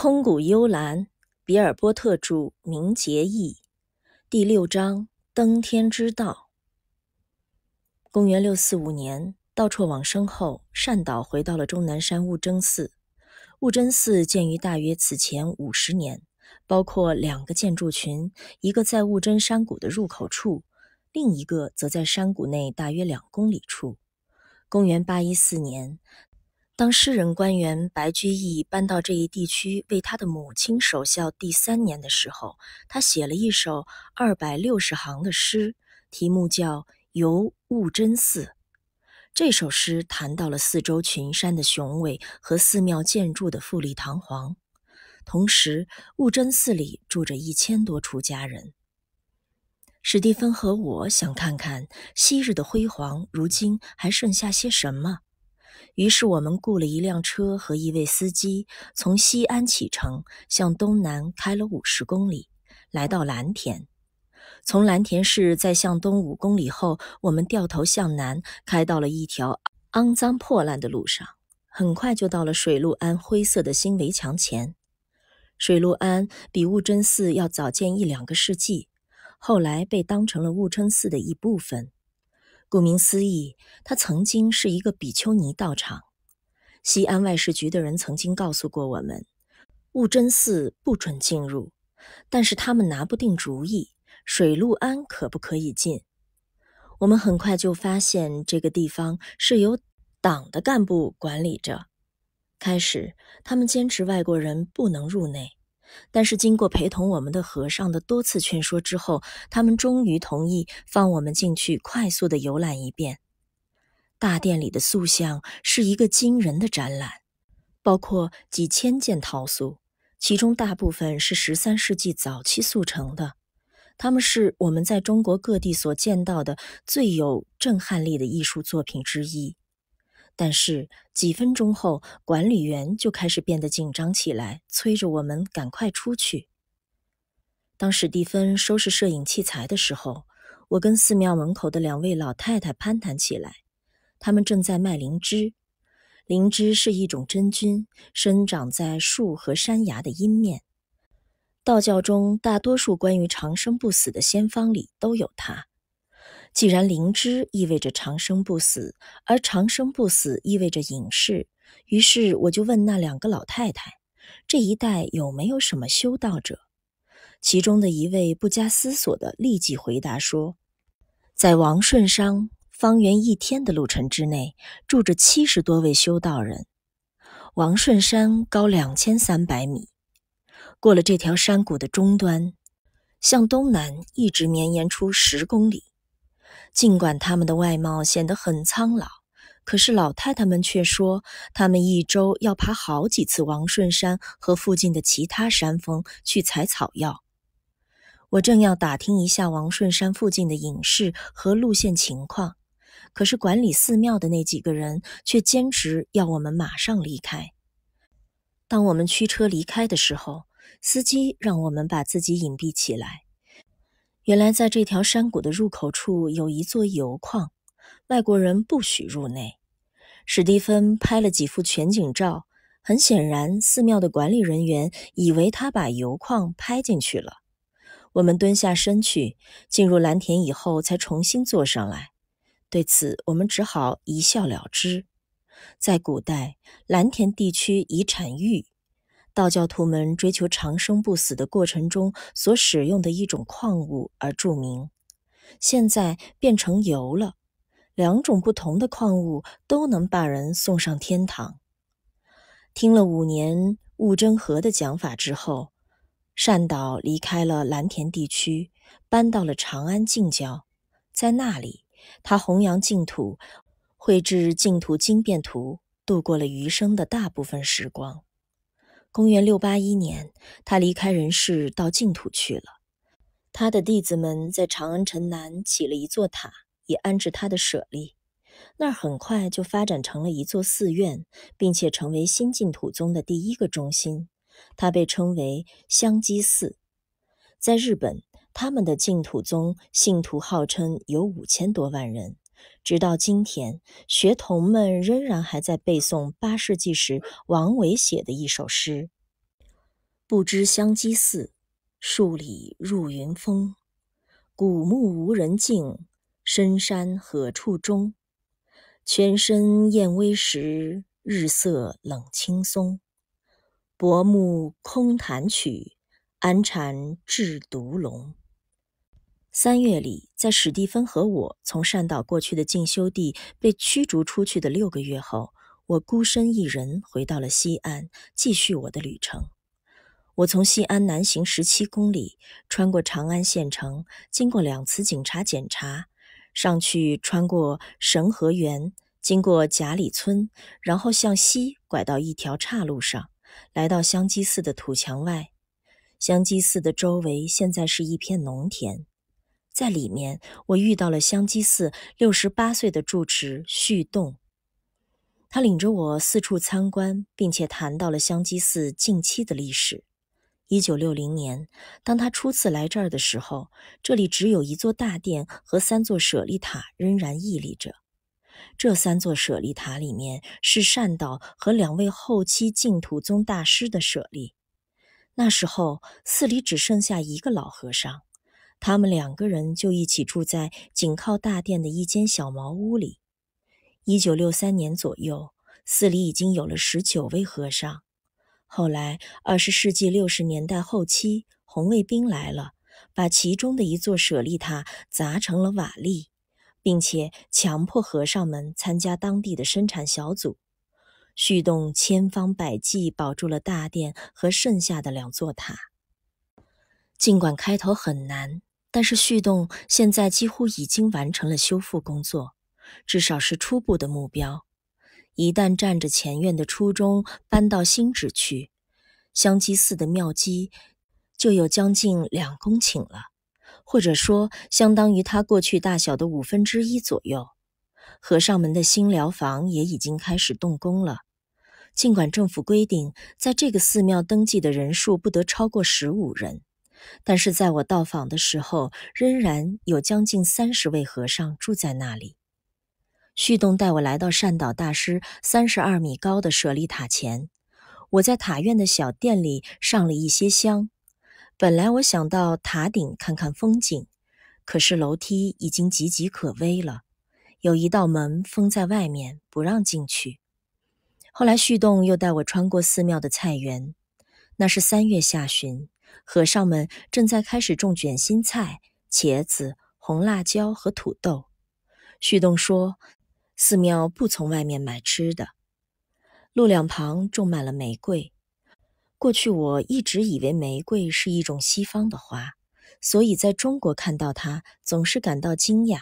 《空谷幽兰》，比尔·波特著，明杰译，第六章《登天之道》。公元六四五年，道绰往生后，善导回到了终南山悟真寺。悟真寺建于大约此前五十年，包括两个建筑群，一个在悟真山谷的入口处，另一个则在山谷内大约两公里处。公元八一四年。当诗人官员白居易搬到这一地区为他的母亲守孝第三年的时候，他写了一首二百六十行的诗，题目叫《游悟真寺》。这首诗谈到了四周群山的雄伟和寺庙建筑的富丽堂皇，同时悟真寺里住着一千多出家人。史蒂芬和我想看看昔日的辉煌，如今还剩下些什么。于是，我们雇了一辆车和一位司机，从西安启程，向东南开了五十公里，来到蓝田。从蓝田市再向东五公里后，我们掉头向南，开到了一条肮脏破烂的路上。很快就到了水陆庵灰色的新围墙前。水陆庵比悟真寺要早建一两个世纪，后来被当成了雾真寺的一部分。顾名思义，它曾经是一个比丘尼道场。西安外事局的人曾经告诉过我们，悟真寺不准进入，但是他们拿不定主意，水陆庵可不可以进。我们很快就发现，这个地方是由党的干部管理着。开始，他们坚持外国人不能入内。但是经过陪同我们的和尚的多次劝说之后，他们终于同意放我们进去，快速的游览一遍。大殿里的塑像是一个惊人的展览，包括几千件陶塑，其中大部分是十三世纪早期塑成的。它们是我们在中国各地所见到的最有震撼力的艺术作品之一。但是几分钟后，管理员就开始变得紧张起来，催着我们赶快出去。当史蒂芬收拾摄影器材的时候，我跟寺庙门口的两位老太太攀谈起来。他们正在卖灵芝，灵芝是一种真菌，生长在树和山崖的阴面。道教中大多数关于长生不死的仙方里都有它。既然灵芝意味着长生不死，而长生不死意味着隐士，于是我就问那两个老太太：“这一带有没有什么修道者？”其中的一位不加思索地立即回答说：“在王顺山方圆一天的路程之内，住着七十多位修道人。王顺山高两千三百米，过了这条山谷的终端，向东南一直绵延出十公里。”尽管他们的外貌显得很苍老，可是老太太们却说，他们一周要爬好几次王顺山和附近的其他山峰去采草药。我正要打听一下王顺山附近的隐士和路线情况，可是管理寺庙的那几个人却坚持要我们马上离开。当我们驱车离开的时候，司机让我们把自己隐蔽起来。原来，在这条山谷的入口处有一座油矿，外国人不许入内。史蒂芬拍了几幅全景照，很显然，寺庙的管理人员以为他把油矿拍进去了。我们蹲下身去进入蓝田以后，才重新坐上来。对此，我们只好一笑了之。在古代，蓝田地区已产玉。道教徒们追求长生不死的过程中所使用的一种矿物而著名，现在变成油了。两种不同的矿物都能把人送上天堂。听了五年悟真和的讲法之后，善导离开了蓝田地区，搬到了长安近郊，在那里他弘扬净土，绘制净土经变图，度过了余生的大部分时光。公元六八一年，他离开人世，到净土去了。他的弟子们在长安城南起了一座塔，以安置他的舍利。那儿很快就发展成了一座寺院，并且成为新净土宗的第一个中心。它被称为香积寺。在日本，他们的净土宗信徒号称有五千多万人。直到今天，学童们仍然还在背诵八世纪时王维写的一首诗：“不知香积寺，数里入云峰。古木无人径，深山何处钟？泉深燕危石，日色冷青松。薄暮空潭曲，安禅制毒龙。”三月里。在史蒂芬和我从善岛过去的进修地被驱逐出去的六个月后，我孤身一人回到了西安，继续我的旅程。我从西安南行十七公里，穿过长安县城，经过两次警察检查，上去穿过神和园，经过贾里村，然后向西拐到一条岔路上，来到香积寺的土墙外。香积寺的周围现在是一片农田。在里面，我遇到了香积寺六十八岁的住持旭洞。他领着我四处参观，并且谈到了香积寺近期的历史。一九六零年，当他初次来这儿的时候，这里只有一座大殿和三座舍利塔仍然屹立着。这三座舍利塔里面是善导和两位后期净土宗大师的舍利。那时候，寺里只剩下一个老和尚。他们两个人就一起住在紧靠大殿的一间小茅屋里。一九六三年左右，寺里已经有了十九位和尚。后来，二十世纪六十年代后期，红卫兵来了，把其中的一座舍利塔砸成了瓦砾，并且强迫和尚们参加当地的生产小组。旭东千方百计保住了大殿和剩下的两座塔，尽管开头很难。但是旭洞现在几乎已经完成了修复工作，至少是初步的目标。一旦占着前院的初衷搬到新址去，香积寺的庙基就有将近两公顷了，或者说相当于它过去大小的五分之一左右。和尚们的新疗房也已经开始动工了，尽管政府规定，在这个寺庙登记的人数不得超过十五人。但是在我到访的时候，仍然有将近三十位和尚住在那里。旭东带我来到善导大师三十二米高的舍利塔前，我在塔院的小店里上了一些香。本来我想到塔顶看看风景，可是楼梯已经岌岌可危了，有一道门封在外面，不让进去。后来旭东又带我穿过寺庙的菜园，那是三月下旬。和尚们正在开始种卷心菜、茄子、红辣椒和土豆。旭东说：“寺庙不从外面买吃的。”路两旁种满了玫瑰。过去我一直以为玫瑰是一种西方的花，所以在中国看到它总是感到惊讶。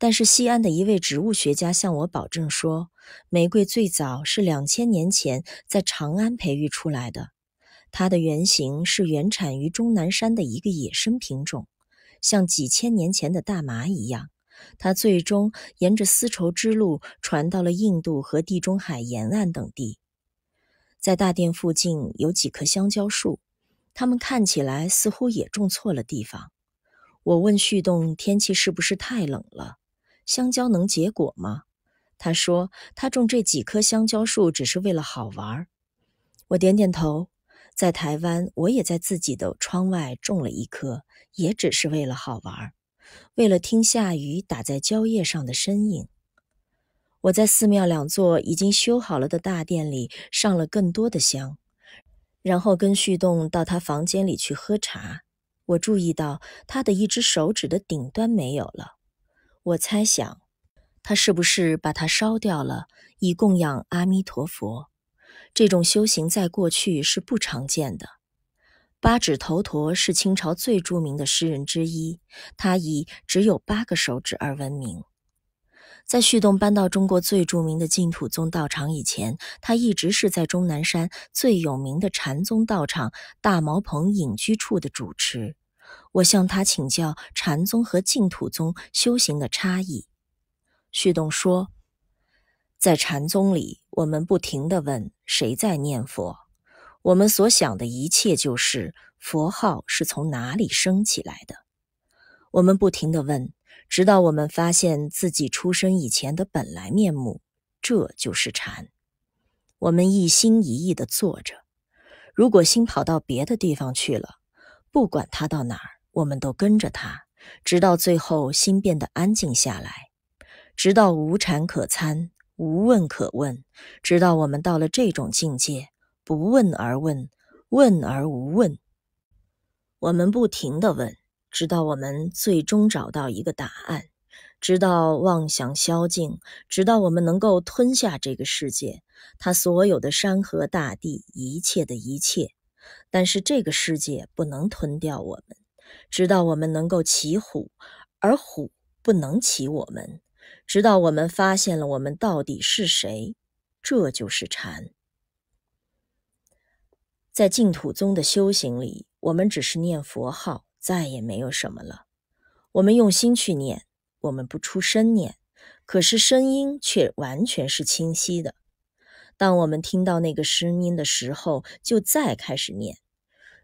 但是西安的一位植物学家向我保证说，玫瑰最早是两千年前在长安培育出来的。它的原型是原产于终南山的一个野生品种，像几千年前的大麻一样，它最终沿着丝绸之路传到了印度和地中海沿岸等地。在大殿附近有几棵香蕉树，它们看起来似乎也种错了地方。我问旭洞天气是不是太冷了？香蕉能结果吗？”他说：“他种这几棵香蕉树只是为了好玩。”我点点头。在台湾，我也在自己的窗外种了一棵，也只是为了好玩，为了听下雨打在蕉叶上的声音。我在寺庙两座已经修好了的大殿里上了更多的香，然后跟旭栋到他房间里去喝茶。我注意到他的一只手指的顶端没有了，我猜想，他是不是把它烧掉了，以供养阿弥陀佛？这种修行在过去是不常见的。八指头陀是清朝最著名的诗人之一，他以只有八个手指而闻名。在旭东搬到中国最著名的净土宗道场以前，他一直是在终南山最有名的禅宗道场大毛棚隐居处的主持。我向他请教禅宗和净土宗修行的差异。旭东说。在禅宗里，我们不停地问：谁在念佛？我们所想的一切就是佛号是从哪里升起来的？我们不停地问，直到我们发现自己出生以前的本来面目。这就是禅。我们一心一意地坐着，如果心跑到别的地方去了，不管它到哪儿，我们都跟着它，直到最后心变得安静下来，直到无禅可参。无问可问，直到我们到了这种境界，不问而问，问而无问。我们不停地问，直到我们最终找到一个答案，直到妄想消尽，直到我们能够吞下这个世界，它所有的山河大地，一切的一切。但是这个世界不能吞掉我们，直到我们能够骑虎，而虎不能骑我们。直到我们发现了我们到底是谁，这就是禅。在净土宗的修行里，我们只是念佛号，再也没有什么了。我们用心去念，我们不出声念，可是声音却完全是清晰的。当我们听到那个声音的时候，就再开始念，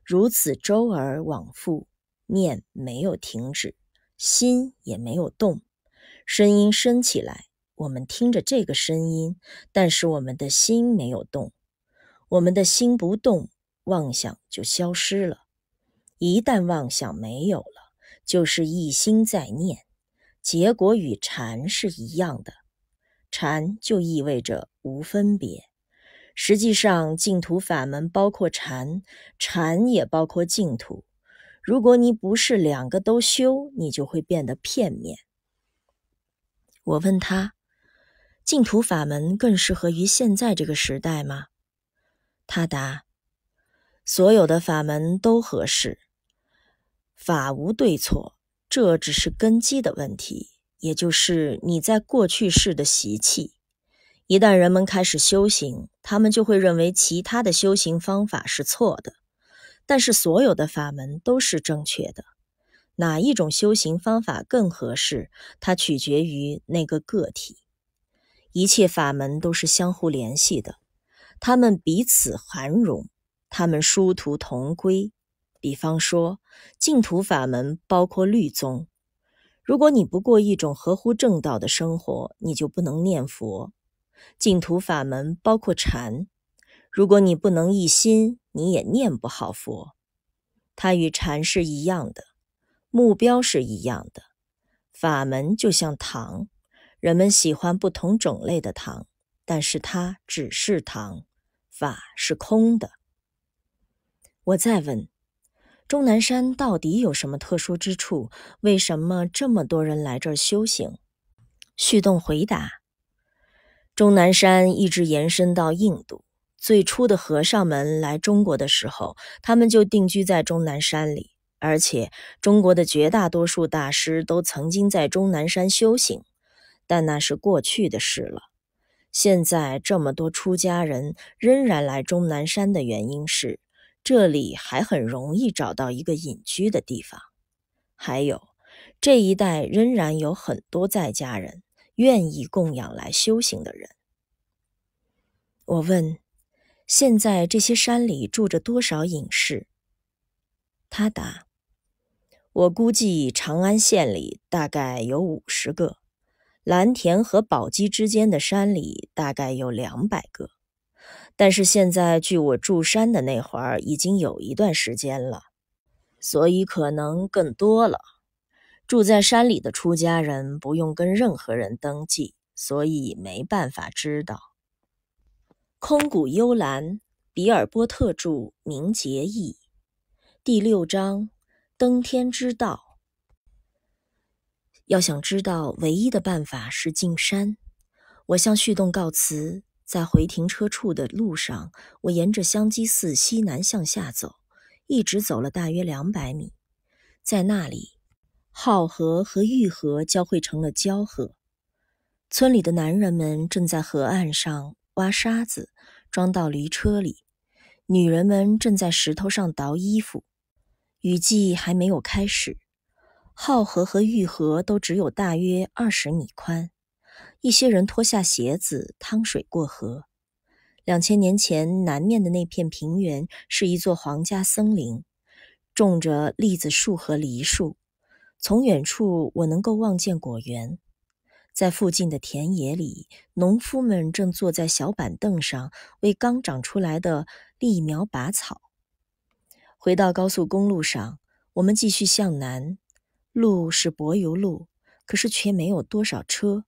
如此周而往复，念没有停止，心也没有动。声音升起来，我们听着这个声音，但是我们的心没有动。我们的心不动，妄想就消失了。一旦妄想没有了，就是一心在念，结果与禅是一样的。禅就意味着无分别。实际上，净土法门包括禅，禅也包括净土。如果你不是两个都修，你就会变得片面。我问他：“净土法门更适合于现在这个时代吗？”他答：“所有的法门都合适，法无对错，这只是根基的问题，也就是你在过去世的习气。一旦人们开始修行，他们就会认为其他的修行方法是错的，但是所有的法门都是正确的。”哪一种修行方法更合适？它取决于那个个体。一切法门都是相互联系的，他们彼此涵容，他们殊途同归。比方说，净土法门包括律宗。如果你不过一种合乎正道的生活，你就不能念佛。净土法门包括禅，如果你不能一心，你也念不好佛。它与禅是一样的。目标是一样的，法门就像糖，人们喜欢不同种类的糖，但是它只是糖，法是空的。我再问，终南山到底有什么特殊之处？为什么这么多人来这儿修行？旭东回答，终南山一直延伸到印度，最初的和尚们来中国的时候，他们就定居在终南山里。而且中国的绝大多数大师都曾经在终南山修行，但那是过去的事了。现在这么多出家人仍然来终南山的原因是，这里还很容易找到一个隐居的地方。还有，这一带仍然有很多在家人愿意供养来修行的人。我问：现在这些山里住着多少隐士？他答。我估计长安县里大概有五十个，蓝田和宝鸡之间的山里大概有两百个。但是现在距我住山的那会儿已经有一段时间了，所以可能更多了。住在山里的出家人不用跟任何人登记，所以没办法知道。《空谷幽兰》，比尔波特著，明杰译，第六章。登天之道，要想知道，唯一的办法是进山。我向旭东告辞，在回停车处的路上，我沿着香积寺西南向下走，一直走了大约两百米，在那里，浩河和玉河交汇成了交河。村里的男人们正在河岸上挖沙子，装到驴车里；女人们正在石头上捣衣服。雨季还没有开始，浩河和玉河都只有大约二十米宽。一些人脱下鞋子趟水过河。两千年前，南面的那片平原是一座皇家森林，种着栗子树和梨树。从远处，我能够望见果园。在附近的田野里，农夫们正坐在小板凳上为刚长出来的栗苗拔草。回到高速公路上，我们继续向南，路是柏油路，可是却没有多少车。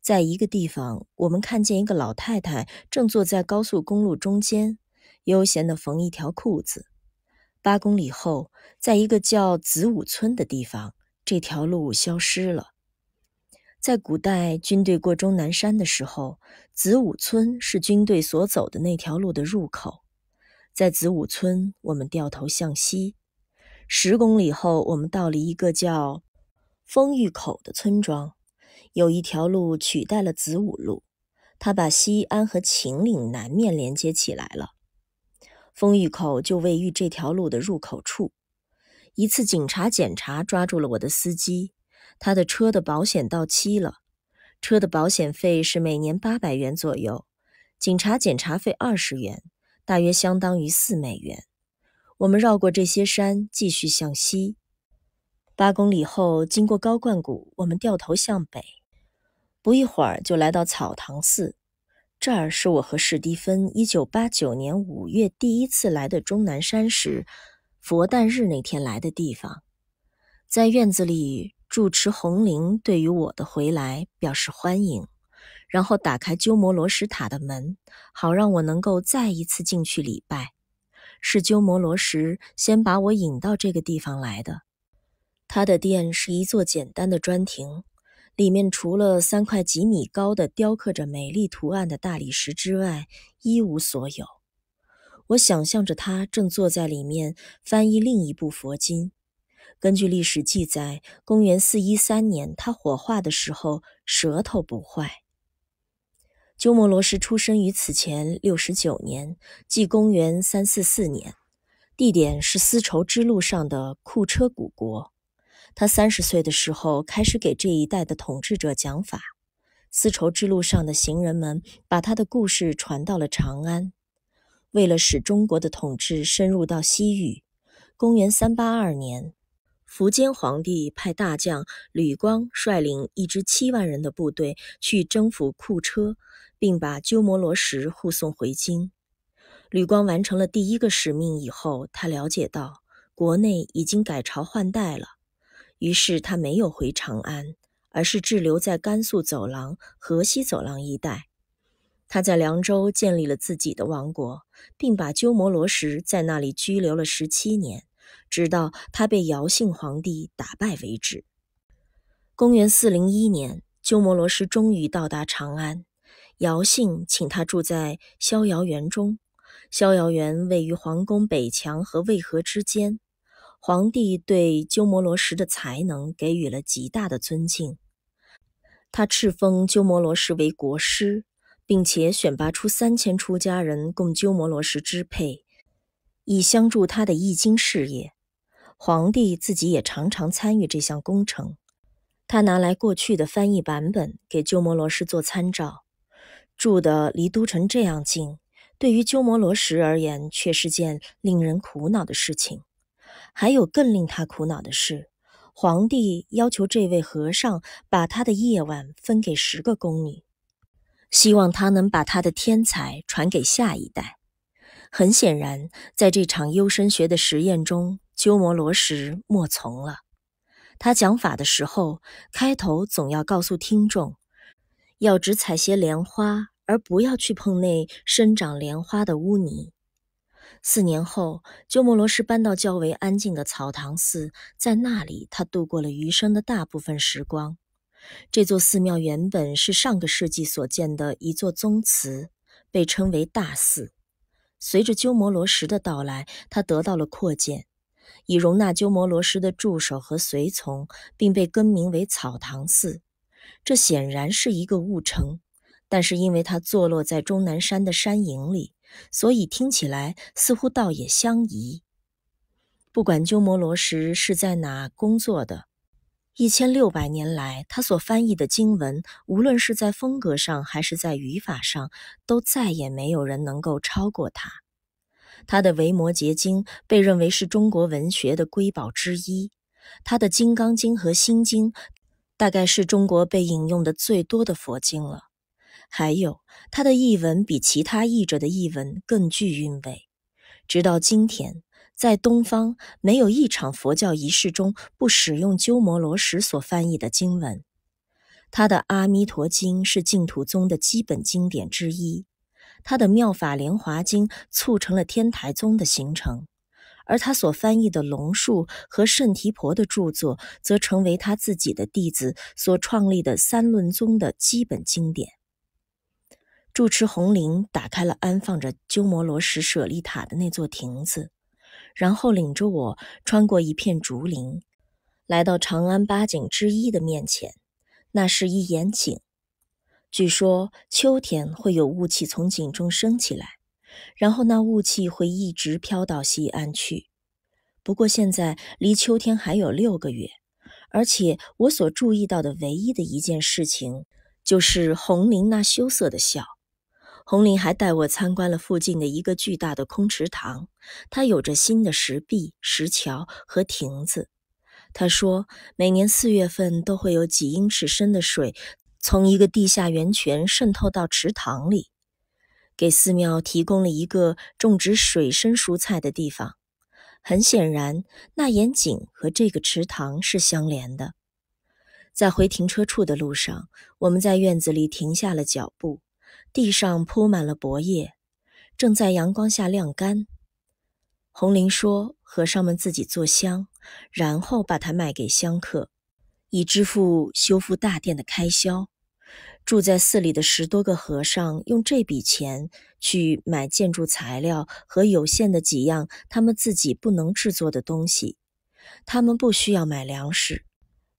在一个地方，我们看见一个老太太正坐在高速公路中间，悠闲地缝一条裤子。八公里后，在一个叫子午村的地方，这条路消失了。在古代军队过终南山的时候，子午村是军队所走的那条路的入口。在子午村，我们掉头向西，十公里后，我们到了一个叫丰峪口的村庄。有一条路取代了子午路，它把西安和秦岭南面连接起来了。丰峪口就位于这条路的入口处。一次警察检查抓住了我的司机，他的车的保险到期了，车的保险费是每年八百元左右，警察检查费二十元。大约相当于四美元。我们绕过这些山，继续向西八公里后，经过高冠谷，我们掉头向北，不一会儿就来到草堂寺。这儿是我和史蒂芬1989年5月第一次来的终南山时佛诞日那天来的地方。在院子里，住持红绫对于我的回来表示欢迎。然后打开鸠摩罗什塔的门，好让我能够再一次进去礼拜。是鸠摩罗什先把我引到这个地方来的。他的殿是一座简单的砖亭，里面除了三块几米高的雕刻着美丽图案的大理石之外，一无所有。我想象着他正坐在里面翻译另一部佛经。根据历史记载，公元四一三年他火化的时候，舌头不坏。鸠摩罗什出生于此前六十九年，即公元三四四年，地点是丝绸之路上的库车古国。他三十岁的时候开始给这一带的统治者讲法。丝绸之路上的行人们把他的故事传到了长安。为了使中国的统治深入到西域，公元三八二年，苻坚皇帝派大将吕光率领一支七万人的部队去征服库车。并把鸠摩罗什护送回京。吕光完成了第一个使命以后，他了解到国内已经改朝换代了，于是他没有回长安，而是滞留在甘肃走廊、河西走廊一带。他在凉州建立了自己的王国，并把鸠摩罗什在那里拘留了十七年，直到他被姚姓皇帝打败为止。公元四零一年，鸠摩罗什终于到达长安。姚姓请他住在逍遥园中。逍遥园位于皇宫北墙和渭河之间。皇帝对鸠摩罗什的才能给予了极大的尊敬，他敕封鸠摩罗什为国师，并且选拔出三千出家人供鸠摩罗什支配，以相助他的易经事业。皇帝自己也常常参与这项工程，他拿来过去的翻译版本给鸠摩罗什做参照。住的离都城这样近，对于鸠摩罗什而言却是件令人苦恼的事情。还有更令他苦恼的是，皇帝要求这位和尚把他的夜晚分给十个宫女，希望他能把他的天才传给下一代。很显然，在这场优生学的实验中，鸠摩罗什莫从了。他讲法的时候，开头总要告诉听众。要只采些莲花，而不要去碰那生长莲花的污泥。四年后，鸠摩罗什搬到较为安静的草堂寺，在那里他度过了余生的大部分时光。这座寺庙原本是上个世纪所建的一座宗祠，被称为大寺。随着鸠摩罗什的到来，它得到了扩建，以容纳鸠摩罗什的助手和随从，并被更名为草堂寺。这显然是一个误称，但是因为它坐落在终南山的山影里，所以听起来似乎倒也相宜。不管鸠摩罗什是在哪工作的，一千六百年来，他所翻译的经文，无论是在风格上还是在语法上，都再也没有人能够超过他。他的《维摩诘经》被认为是中国文学的瑰宝之一，他的《金刚经》和《心经》。大概是中国被引用的最多的佛经了，还有他的译文比其他译者的译文更具韵味。直到今天，在东方没有一场佛教仪式中不使用鸠摩罗什所翻译的经文。他的《阿弥陀经》是净土宗的基本经典之一，他的《妙法莲华经》促成了天台宗的形成。而他所翻译的龙树和圣提婆的著作，则成为他自己的弟子所创立的三论宗的基本经典。住持红林打开了安放着鸠摩罗什舍利塔的那座亭子，然后领着我穿过一片竹林，来到长安八景之一的面前。那是一眼井，据说秋天会有雾气从井中升起来。然后那雾气会一直飘到西安去。不过现在离秋天还有六个月，而且我所注意到的唯一的一件事情就是红菱那羞涩的笑。红菱还带我参观了附近的一个巨大的空池塘，它有着新的石壁、石桥和亭子。他说，每年四月份都会有几英尺深的水从一个地下源泉渗透到池塘里。给寺庙提供了一个种植水生蔬菜的地方。很显然，那眼井和这个池塘是相连的。在回停车处的路上，我们在院子里停下了脚步，地上铺满了薄叶，正在阳光下晾干。红林说，和尚们自己做香，然后把它卖给香客，以支付修复大殿的开销。住在寺里的十多个和尚用这笔钱去买建筑材料和有限的几样他们自己不能制作的东西。他们不需要买粮食。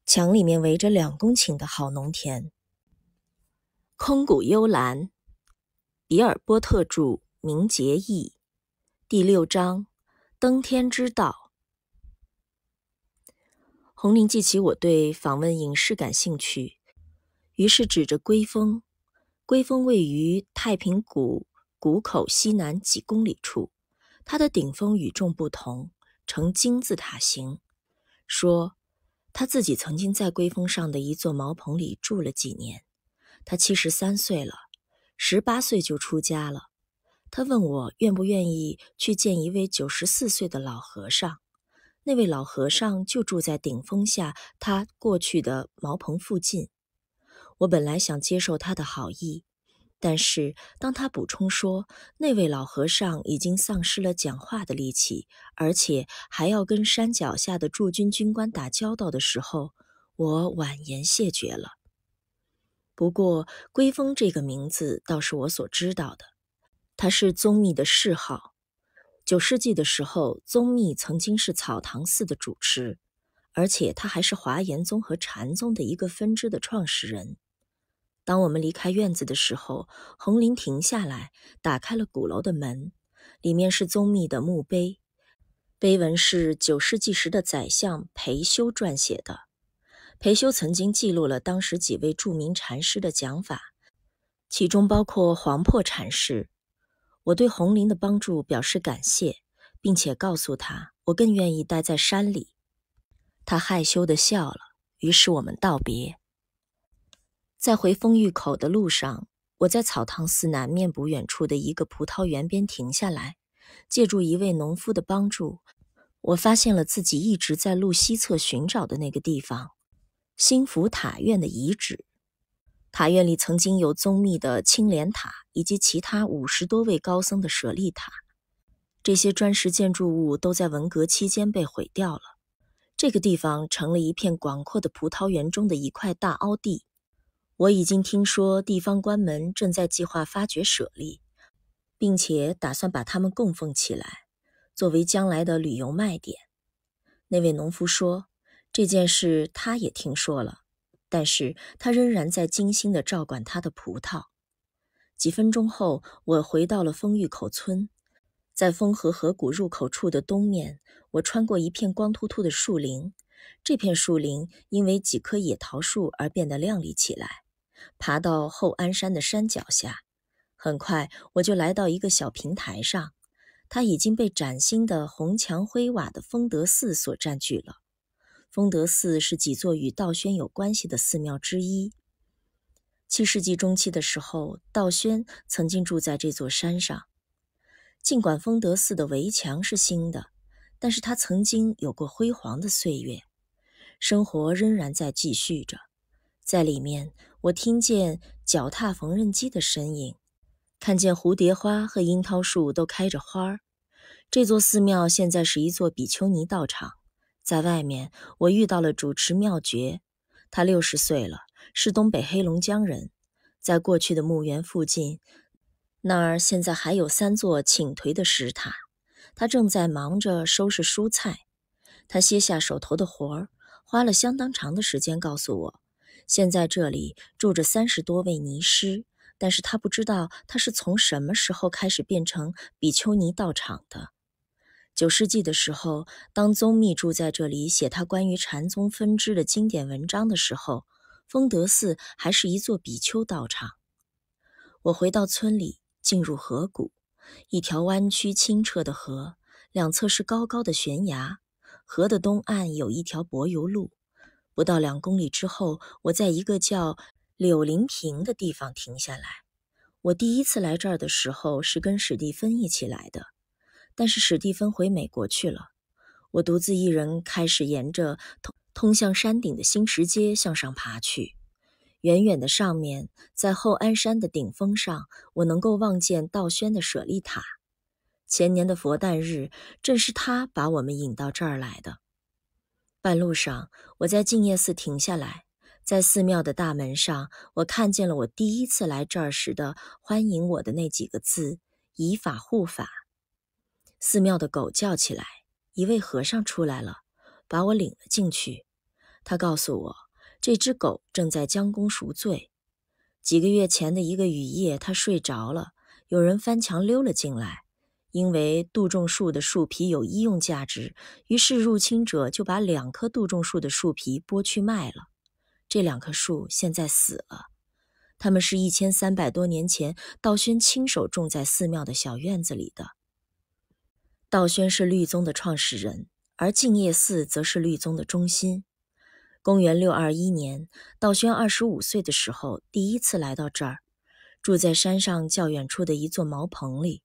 墙里面围着两公顷的好农田。空谷幽兰，比尔波特著，明杰译，第六章，登天之道。红林记起我对访问影视感兴趣。于是指着龟峰，龟峰位于太平谷谷口西南几公里处，它的顶峰与众不同，呈金字塔形。说他自己曾经在龟峰上的一座茅棚里住了几年。他七十三岁了，十八岁就出家了。他问我愿不愿意去见一位九十四岁的老和尚。那位老和尚就住在顶峰下他过去的茅棚附近。我本来想接受他的好意，但是当他补充说那位老和尚已经丧失了讲话的力气，而且还要跟山脚下的驻军军官打交道的时候，我婉言谢绝了。不过，圭峰这个名字倒是我所知道的，他是宗密的谥号。九世纪的时候，宗密曾经是草堂寺的主持，而且他还是华严宗和禅宗的一个分支的创始人。当我们离开院子的时候，红林停下来，打开了鼓楼的门。里面是宗密的墓碑，碑文是九世纪时的宰相裴休撰写的。裴修曾经记录了当时几位著名禅师的讲法，其中包括黄破禅师。我对红林的帮助表示感谢，并且告诉他，我更愿意待在山里。他害羞地笑了。于是我们道别。在回丰峪口的路上，我在草堂寺南面不远处的一个葡萄园边停下来。借助一位农夫的帮助，我发现了自己一直在路西侧寻找的那个地方——兴福塔院的遗址。塔院里曾经有宗密的青莲塔以及其他五十多位高僧的舍利塔，这些砖石建筑物都在文革期间被毁掉了。这个地方成了一片广阔的葡萄园中的一块大凹地。我已经听说，地方官们正在计划发掘舍利，并且打算把它们供奉起来，作为将来的旅游卖点。那位农夫说，这件事他也听说了，但是他仍然在精心地照管他的葡萄。几分钟后，我回到了丰峪口村，在丰河河谷入口处的东面，我穿过一片光秃秃的树林，这片树林因为几棵野桃树而变得亮丽起来。爬到后安山的山脚下，很快我就来到一个小平台上。它已经被崭新的红墙灰瓦的丰德寺所占据了。丰德寺是几座与道宣有关系的寺庙之一。七世纪中期的时候，道宣曾经住在这座山上。尽管丰德寺的围墙是新的，但是它曾经有过辉煌的岁月，生活仍然在继续着，在里面。我听见脚踏缝纫机的声音，看见蝴蝶花和樱桃树都开着花儿。这座寺庙现在是一座比丘尼道场。在外面，我遇到了主持妙觉，他六十岁了，是东北黑龙江人。在过去的墓园附近，那儿现在还有三座请颓的石塔。他正在忙着收拾蔬菜。他歇下手头的活儿，花了相当长的时间告诉我。现在这里住着三十多位尼师，但是他不知道他是从什么时候开始变成比丘尼道场的。九世纪的时候，当宗密住在这里写他关于禅宗分支的经典文章的时候，丰德寺还是一座比丘道场。我回到村里，进入河谷，一条弯曲清澈的河，两侧是高高的悬崖，河的东岸有一条柏油路。不到两公里之后，我在一个叫柳林坪的地方停下来。我第一次来这儿的时候是跟史蒂芬一起来的，但是史蒂芬回美国去了。我独自一人开始沿着通通向山顶的新石阶向上爬去。远远的上面，在后安山的顶峰上，我能够望见道宣的舍利塔。前年的佛诞日，正是他把我们引到这儿来的。半路上，我在静夜寺停下来，在寺庙的大门上，我看见了我第一次来这儿时的欢迎我的那几个字：“以法护法。”寺庙的狗叫起来，一位和尚出来了，把我领了进去。他告诉我，这只狗正在将功赎罪。几个月前的一个雨夜，它睡着了，有人翻墙溜了进来。因为杜仲树的树皮有医用价值，于是入侵者就把两棵杜仲树的树皮剥去卖了。这两棵树现在死了，它们是一千三百多年前道宣亲手种在寺庙的小院子里的。道宣是律宗的创始人，而静业寺则是律宗的中心。公元六二一年，道宣二十五岁的时候，第一次来到这儿，住在山上较远处的一座茅棚里。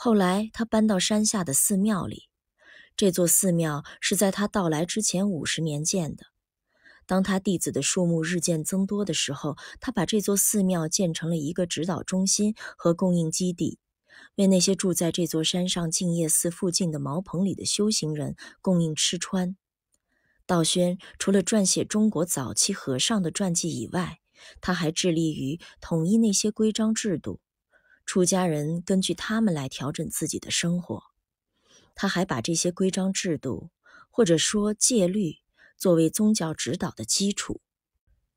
后来，他搬到山下的寺庙里。这座寺庙是在他到来之前五十年建的。当他弟子的数目日渐增多的时候，他把这座寺庙建成了一个指导中心和供应基地，为那些住在这座山上静夜寺附近的茅棚里的修行人供应吃穿。道宣除了撰写中国早期和尚的传记以外，他还致力于统一那些规章制度。出家人根据他们来调整自己的生活。他还把这些规章制度，或者说戒律，作为宗教指导的基础。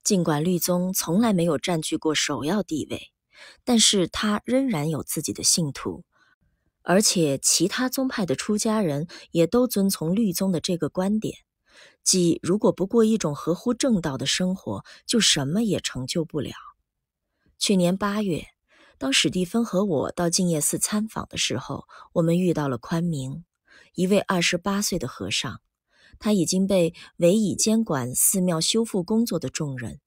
尽管律宗从来没有占据过首要地位，但是他仍然有自己的信徒，而且其他宗派的出家人也都遵从律宗的这个观点，即如果不过一种合乎正道的生活，就什么也成就不了。去年八月。当史蒂芬和我到静夜寺参访的时候，我们遇到了宽明，一位二十八岁的和尚，他已经被委以监管寺庙修复工作的重任。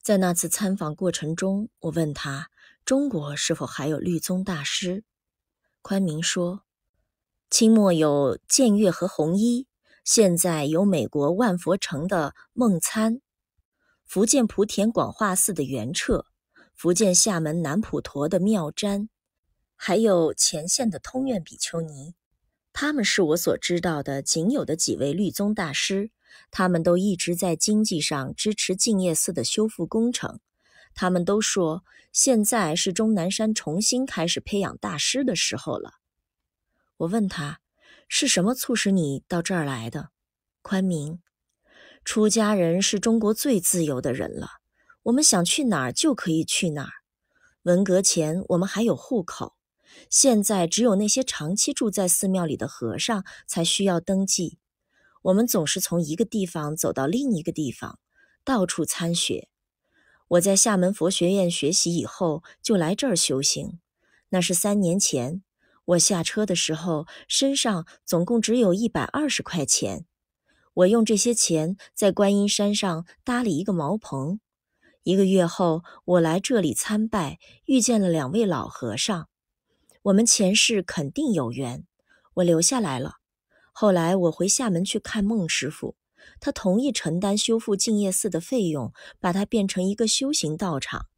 在那次参访过程中，我问他：中国是否还有律宗大师？宽明说：清末有建岳和弘一，现在有美国万佛城的梦参，福建莆田广化寺的圆彻。福建厦门南普陀的妙瞻，还有前线的通院比丘尼，他们是我所知道的仅有的几位律宗大师。他们都一直在经济上支持静业寺的修复工程。他们都说，现在是终南山重新开始培养大师的时候了。我问他，是什么促使你到这儿来的？宽明，出家人是中国最自由的人了。我们想去哪儿就可以去哪儿。文革前我们还有户口，现在只有那些长期住在寺庙里的和尚才需要登记。我们总是从一个地方走到另一个地方，到处参学。我在厦门佛学院学习以后，就来这儿修行。那是三年前，我下车的时候，身上总共只有一百二十块钱。我用这些钱在观音山上搭了一个茅棚。一个月后，我来这里参拜，遇见了两位老和尚。我们前世肯定有缘，我留下来了。后来我回厦门去看孟师傅，他同意承担修复静夜寺的费用，把它变成一个修行道场。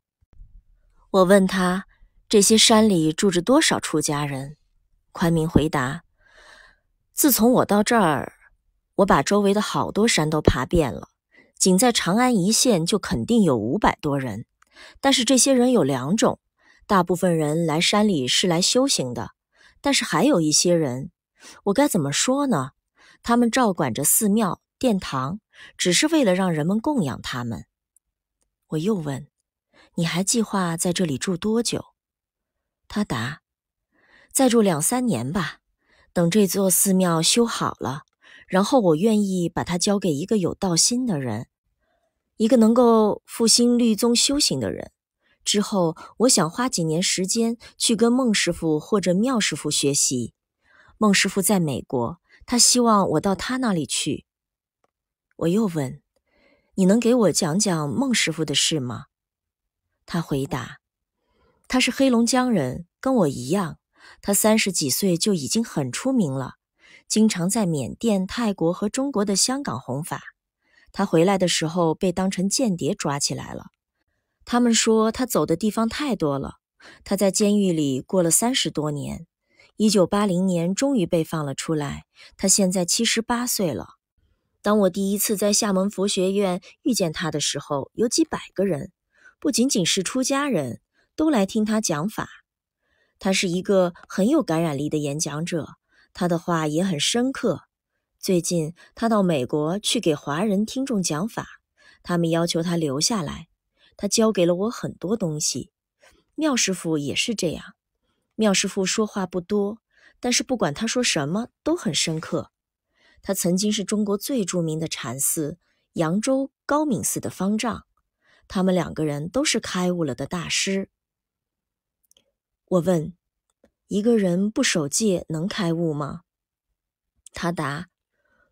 我问他，这些山里住着多少出家人？宽明回答：自从我到这儿，我把周围的好多山都爬遍了。仅在长安一线，就肯定有五百多人。但是这些人有两种，大部分人来山里是来修行的，但是还有一些人，我该怎么说呢？他们照管着寺庙殿堂，只是为了让人们供养他们。我又问：“你还计划在这里住多久？”他答：“再住两三年吧，等这座寺庙修好了。”然后我愿意把它交给一个有道心的人，一个能够复兴律宗修行的人。之后，我想花几年时间去跟孟师傅或者妙师傅学习。孟师傅在美国，他希望我到他那里去。我又问：“你能给我讲讲孟师傅的事吗？”他回答：“他是黑龙江人，跟我一样。他三十几岁就已经很出名了。”经常在缅甸、泰国和中国的香港弘法。他回来的时候被当成间谍抓起来了。他们说他走的地方太多了。他在监狱里过了三十多年。一九八零年终于被放了出来。他现在七十八岁了。当我第一次在厦门佛学院遇见他的时候，有几百个人，不仅仅是出家人都来听他讲法。他是一个很有感染力的演讲者。他的话也很深刻。最近他到美国去给华人听众讲法，他们要求他留下来。他教给了我很多东西。妙师傅也是这样。妙师傅说话不多，但是不管他说什么都很深刻。他曾经是中国最著名的禅寺扬州高敏寺的方丈。他们两个人都是开悟了的大师。我问。一个人不守戒能开悟吗？他答：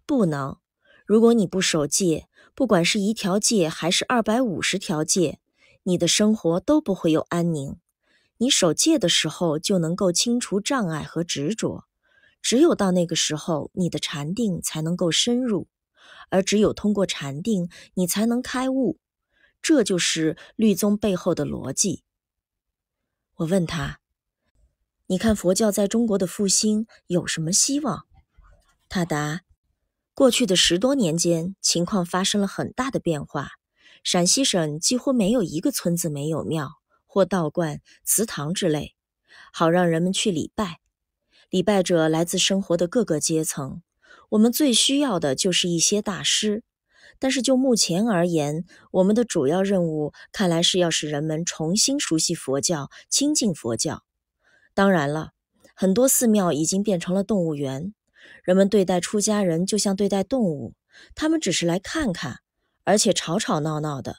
不能。如果你不守戒，不管是一条戒还是二百五十条戒，你的生活都不会有安宁。你守戒的时候，就能够清除障碍和执着。只有到那个时候，你的禅定才能够深入，而只有通过禅定，你才能开悟。这就是律宗背后的逻辑。我问他。你看，佛教在中国的复兴有什么希望？他答：过去的十多年间，情况发生了很大的变化。陕西省几乎没有一个村子没有庙或道观、祠堂之类，好让人们去礼拜。礼拜者来自生活的各个阶层。我们最需要的就是一些大师。但是就目前而言，我们的主要任务看来是要使人们重新熟悉佛教、亲近佛教。当然了，很多寺庙已经变成了动物园，人们对待出家人就像对待动物，他们只是来看看，而且吵吵闹闹的。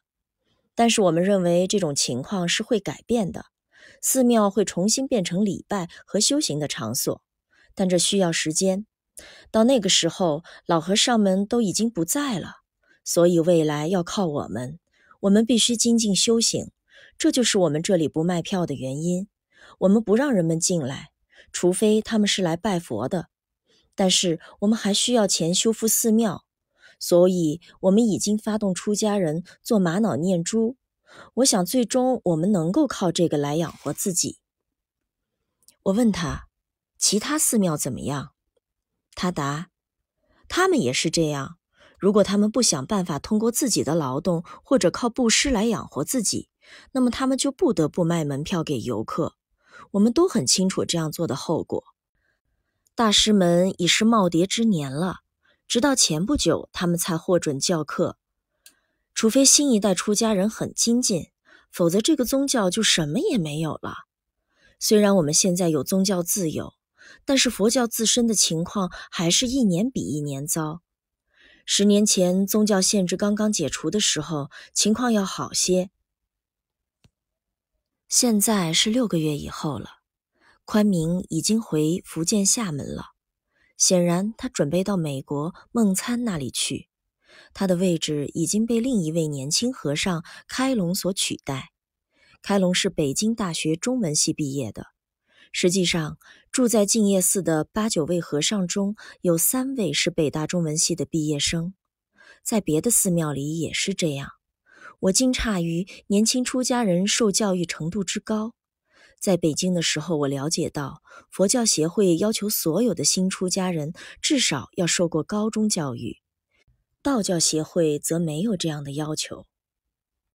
但是我们认为这种情况是会改变的，寺庙会重新变成礼拜和修行的场所，但这需要时间。到那个时候，老和尚们都已经不在了，所以未来要靠我们，我们必须精进修行。这就是我们这里不卖票的原因。我们不让人们进来，除非他们是来拜佛的。但是我们还需要钱修复寺庙，所以我们已经发动出家人做玛瑙念珠。我想最终我们能够靠这个来养活自己。我问他其他寺庙怎么样，他答：他们也是这样。如果他们不想办法通过自己的劳动或者靠布施来养活自己，那么他们就不得不卖门票给游客。我们都很清楚这样做的后果。大师们已是耄耋之年了，直到前不久他们才获准教课。除非新一代出家人很精进，否则这个宗教就什么也没有了。虽然我们现在有宗教自由，但是佛教自身的情况还是一年比一年糟。十年前宗教限制刚刚解除的时候，情况要好些。现在是六个月以后了，宽明已经回福建厦门了。显然，他准备到美国孟参那里去。他的位置已经被另一位年轻和尚开龙所取代。开龙是北京大学中文系毕业的。实际上，住在静夜寺的八九位和尚中有三位是北大中文系的毕业生，在别的寺庙里也是这样。我惊诧于年轻出家人受教育程度之高。在北京的时候，我了解到佛教协会要求所有的新出家人至少要受过高中教育，道教协会则没有这样的要求。